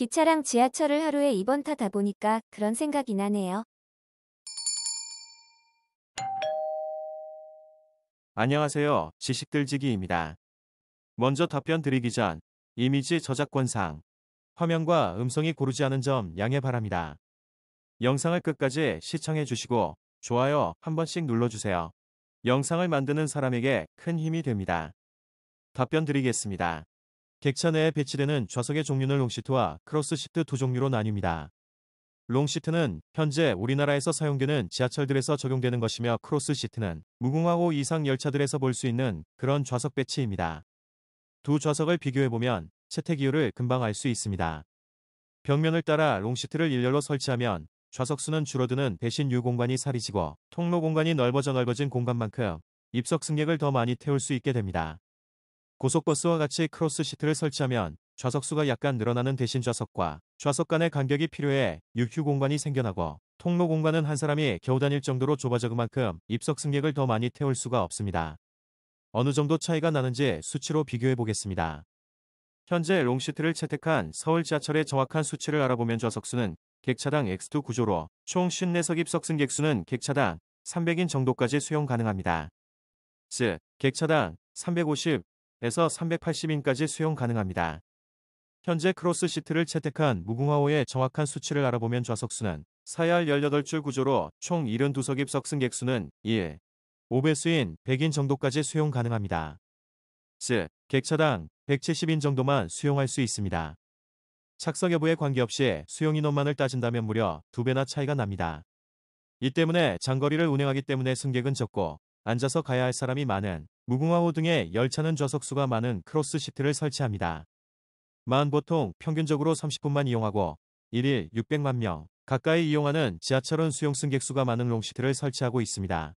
기차랑 지하철을 하루에 2번 타다 보니까 그런 생각이 나네요. 안녕하세요. 지식들지기입니다. 먼저 답변 드리기 전 이미지 저작권상 화면과 음성이 고르지 않은 점 양해 바랍니다. 영상을 끝까지 시청해 주시고 좋아요 한 번씩 눌러주세요. 영상을 만드는 사람에게 큰 힘이 됩니다. 답변 드리겠습니다. 객차 내에 배치되는 좌석의 종류는 롱시트와 크로스시트 두 종류로 나뉩니다. 롱시트는 현재 우리나라에서 사용되는 지하철들에서 적용되는 것이며 크로스시트는 무궁화호 이상 열차들에서 볼 수 있는 그런 좌석 배치입니다. 두 좌석을 비교해보면 채택 이유를 금방 알 수 있습니다. 벽면을 따라 롱시트를 일렬로 설치하면 좌석수는 줄어드는 대신 유공간이 사리지고 통로 공간이 넓어져 넓어진 공간만큼 입석 승객을 더 많이 태울 수 있게 됩니다. 고속버스와 같이 크로스 시트를 설치하면 좌석수가 약간 늘어나는 대신 좌석과 좌석 간의 간격이 필요해 유휴 공간이 생겨나고 통로 공간은 한 사람이 겨우 다닐 정도로 좁아져 그만큼 입석 승객을 더 많이 태울 수가 없습니다. 어느 정도 차이가 나는지 수치로 비교해 보겠습니다. 현재 롱시트를 채택한 서울 지하철의 정확한 수치를 알아보면 좌석수는 객차당 X2 구조로 총 54석 입석 승객수는 객차당 300인 정도까지 수용 가능합니다. 즉, 객차당 350, 에서 380인까지 수용 가능합니다. 현재 크로스 시트를 채택한 무궁화호의 정확한 수치를 알아보면 좌석수는 4열 18줄 구조로 총 72석 입석 승객수는 1. 5배수인 100인 정도까지 수용 가능합니다. 즉, 객차당 170인 정도만 수용할 수 있습니다. 착석 여부에 관계없이 수용 인원만을 따진다면 무려 2배나 차이가 납니다. 이 때문에 장거리를 운행하기 때문에 승객은 적고 앉아서 가야 할 사람이 많은 무궁화호 등의 열차는 좌석수가 많은 크로스 시트를 설치합니다. 만 보통 평균적으로 30분만 이용하고 1일 600만 명 가까이 이용하는 지하철은 수용 승객수가 많은 롱시트를 설치하고 있습니다.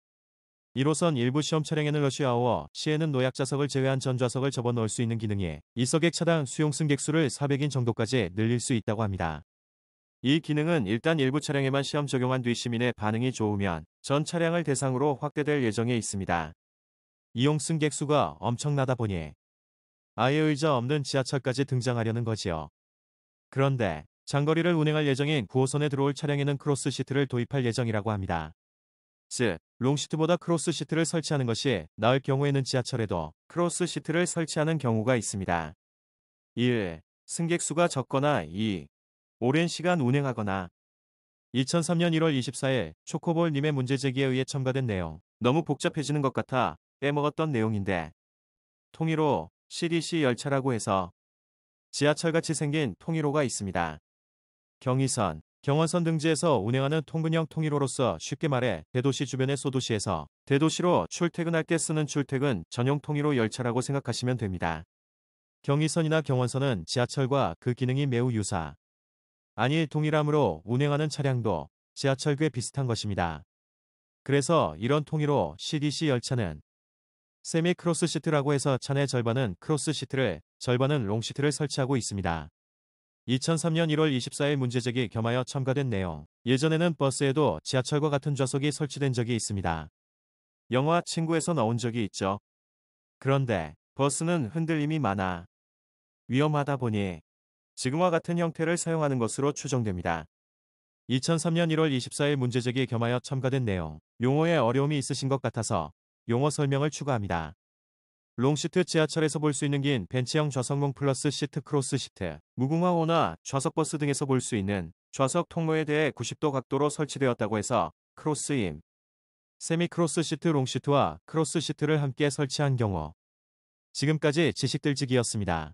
1호선 일부 시험 차량에는 러시아워 시에는 노약 좌석을 제외한 전 좌석을 접어 넣을 수 있는 기능이 2석객 차당 수용 승객수를 400인 정도까지 늘릴 수 있다고 합니다. 이 기능은 일단 일부 차량에만 시험 적용한 뒤 시민의 반응이 좋으면 전 차량을 대상으로 확대될 예정에 있습니다. 이용 승객 수가 엄청나다 보니 아예 의자 없는 지하철까지 등장하려는 거지요. 그런데 장거리를 운행할 예정인 9호선에 들어올 차량에는 크로스 시트를 도입할 예정이라고 합니다. 즉, 롱시트보다 크로스 시트를 설치하는 것이 나을 경우에는 지하철에도 크로스 시트를 설치하는 경우가 있습니다. 1. 승객 수가 적거나 2. 오랜 시간 운행하거나 2003년 1월 24일 초코볼님의 문제제기에 의해 첨가된 내용 너무 복잡해지는 것 같아 빼먹었던 내용인데 통일호 CDC 열차라고 해서 지하철같이 생긴 통일호가 있습니다. 경의선, 경원선 등지에서 운행하는 통근형 통일호로서 쉽게 말해 대도시 주변의 소도시에서 대도시로 출퇴근할 때 쓰는 출퇴근 전용 통일호 열차라고 생각하시면 됩니다. 경의선이나 경원선은 지하철과 그 기능이 매우 유사, 아일 통일함으로 운행하는 차량도 지하철과 비슷한 것입니다. 그래서 이런 통일로 CDC 열차는 세미 크로스 시트라고 해서 차내 절반은 크로스 시트를 절반은 롱 시트를 설치하고 있습니다. 2003년 1월 24일 문제제기 겸하여 첨가된 내용. 예전에는 버스에도 지하철과 같은 좌석이 설치된 적이 있습니다. 영화 친구에서 나온 적이 있죠. 그런데 버스는 흔들림이 많아 위험하다 보니 지금과 같은 형태를 사용하는 것으로 추정됩니다. 2003년 1월 24일 문제제기 겸하여 첨가된 내용 용어에 어려움이 있으신 것 같아서 용어 설명을 추가합니다. 롱시트 지하철에서 볼 수 있는 긴 벤치형 좌석문 플러스 시트 크로스 시트, 무궁화호나 좌석버스 등에서 볼 수 있는 좌석 통로에 대해 90도 각도로 설치되었다고 해서 크로스임, 세미 크로스 시트 롱시트와 크로스 시트를 함께 설치한 경우 지금까지 지식들지기였습니다.